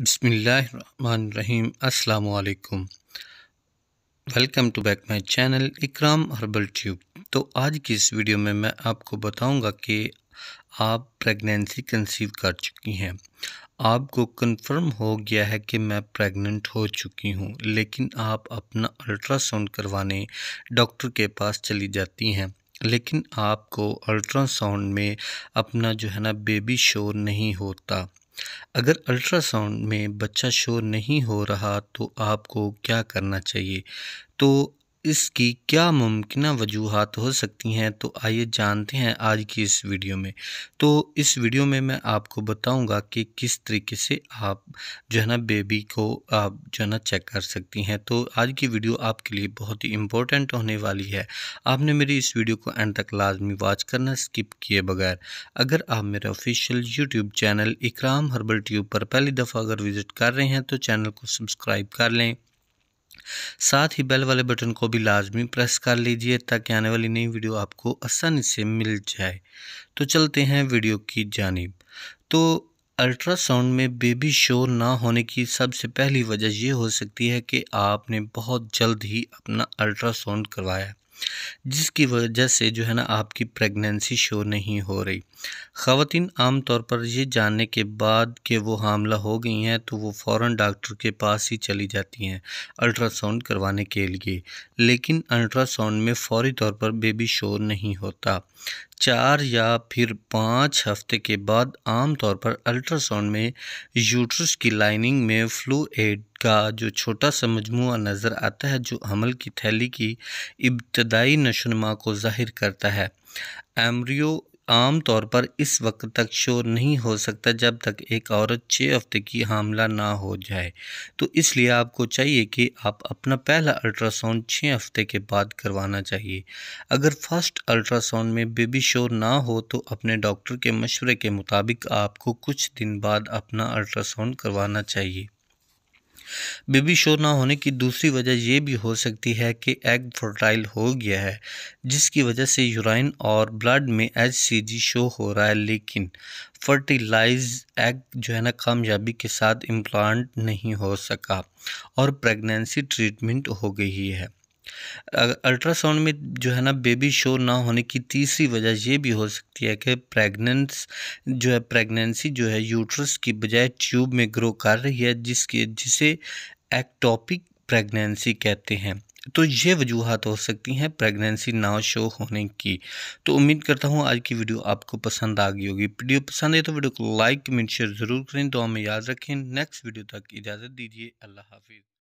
बसमीम् अल्लाम welcome to back my channel Ikram herbal tube तो आज की इस वीडियो में मैं आपको बताऊंगा कि आप प्रेगनेंसी कंसीव कर चुकी हैं आपको कंफर्म हो गया है कि मैं प्रेग्नेंट हो चुकी हूं, लेकिन आप अपना अल्ट्रासाउंड करवाने डॉक्टर के पास चली जाती हैं लेकिन आपको अल्ट्रासाउंड में अपना जो है ना बेबी शोर नहीं होता अगर अल्ट्रासाउंड में बच्चा शोर नहीं हो रहा तो आपको क्या करना चाहिए तो इसकी क्या मुमकिन वजूहत हो सकती हैं तो आइए जानते हैं आज की इस वीडियो में तो इस वीडियो में मैं आपको बताऊंगा कि किस तरीके से आप जो है ना बेबी को आप जो है ना चेक कर सकती हैं तो आज की वीडियो आपके लिए बहुत ही इम्पोर्टेंट होने वाली है आपने मेरी इस वीडियो को एंड तक लाजमी वॉच करना स्किप किए बगैर अगर आप मेरा official YouTube channel Ikram herbal tube पर पहली दफ़ा अगर विज़िट कर रहे हैं तो चैनल को सब्सक्राइब कर लें साथ ही बेल वाले बटन को भी लाजमी प्रेस कर लीजिए ताकि आने वाली नई वीडियो आपको आसानी से मिल जाए तो चलते हैं वीडियो की जानब तो अल्ट्रासाउंड में बेबी शोर ना होने की सबसे पहली वजह यह हो सकती है कि आपने बहुत जल्द ही अपना अल्ट्रासाउंड करवाया जिसकी वजह से जो है ना आपकी प्रेगनेंसी शो नहीं हो रही खातिन आम तौर पर ये जानने के बाद कि वो हामला हो गई हैं तो वो फ़ौर डॉक्टर के पास ही चली जाती हैं अल्ट्रासाउंड करवाने के लिए लेकिन अल्ट्रासाउंड में फ़ौरी तौर पर बेबी शोर नहीं होता चार या फिर पाँच हफ्ते के बाद आमतौर पर अल्ट्रासाउंड में यूट्रस की लाइनिंग में एड का जो छोटा सा मजमू नज़र आता है जो हमल की थैली की इब्तदाई नशोनमा को जाहिर करता है एमरियो तौर पर इस वक्त तक शोर नहीं हो सकता जब तक एक औरत छः हफ्ते की हामला ना हो जाए तो इसलिए आपको चाहिए कि आप अपना पहला अल्ट्रासाउंड छः हफ्ते के बाद करवाना चाहिए अगर फर्स्ट अल्ट्रासाउंड में बेबी शोर ना हो तो अपने डॉक्टर के मशवरे के मुताबिक आपको कुछ दिन बाद अपना अल्ट्रासाउंड करवाना चाहिए बेबी शोर ना होने की दूसरी वजह यह भी हो सकती है कि एग फर्टाइल हो गया है जिसकी वजह से यूराइन और ब्लड में एच शो हो रहा है लेकिन फर्टिलाइज एग जो है ना कामयाबी के साथ इम्प्लांट नहीं हो सका और प्रेगनेंसी ट्रीटमेंट हो गई है अल्ट्रासाउंड में जो है ना बेबी शोर ना होने की तीसरी वजह यह भी हो सकती है कि प्रेगनेंस जो है प्रेगनेंसी जो है यूट्रस की बजाय ट्यूब में ग्रो कर रही है जिसके जिसे एक्टॉपिक प्रेगनेंसी कहते हैं तो ये वजूहत हो सकती हैं प्रेगनेंसी ना शो होने की तो उम्मीद करता हूँ आज की वीडियो आपको पसंद आ गई होगी वीडियो पसंद है तो वीडियो को लाइक कमेंट शेयर ज़रूर करें तो हमें याद रखें नेक्स्ट वीडियो तक इजाज़त दीजिए अल्लाह हाफिज़